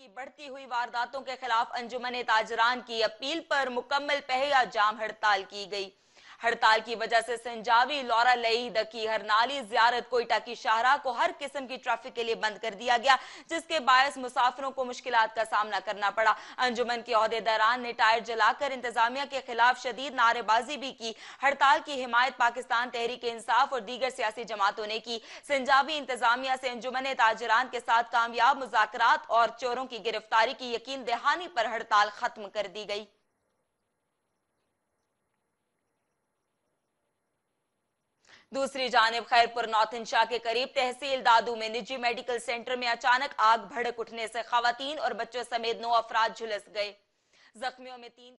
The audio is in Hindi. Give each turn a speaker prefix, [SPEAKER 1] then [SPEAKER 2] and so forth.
[SPEAKER 1] की बढ़ती हुई वारदातों के खिलाफ अंजुमन ताजरान की अपील पर मुकम्मल पहया जाम हड़ताल की गई हड़ताल की वजह से संजावी लौरा लई दकी हरनाली जियारत कोयटा की शाहरा को हर किस्म की ट्रैफिक के लिए बंद कर दिया गया जिसके बायस मुसाफिरों को मुश्किल का सामना करना पड़ा अंजुमन के अहदेदारान ने टायर जलाकर इंतजामिया के खिलाफ शदीद नारेबाजी भी की हड़ताल की हिमायत पाकिस्तान तहरीक इंसाफ और दीगर सियासी जमातों ने की संजावी इंतजामिया से अंजुमन ताजरान के साथ कामयाब मुजाकर और चोरों की गिरफ्तारी की यकीन दहानी पर हड़ताल खत्म कर दी गई दूसरी जानब खैरपुर नौतन शाह के करीब तहसील दादू में निजी मेडिकल सेंटर में अचानक आग भड़क उठने से खातन और बच्चों समेत नौ अफराध झुलस गए
[SPEAKER 2] जख्मियों में तीन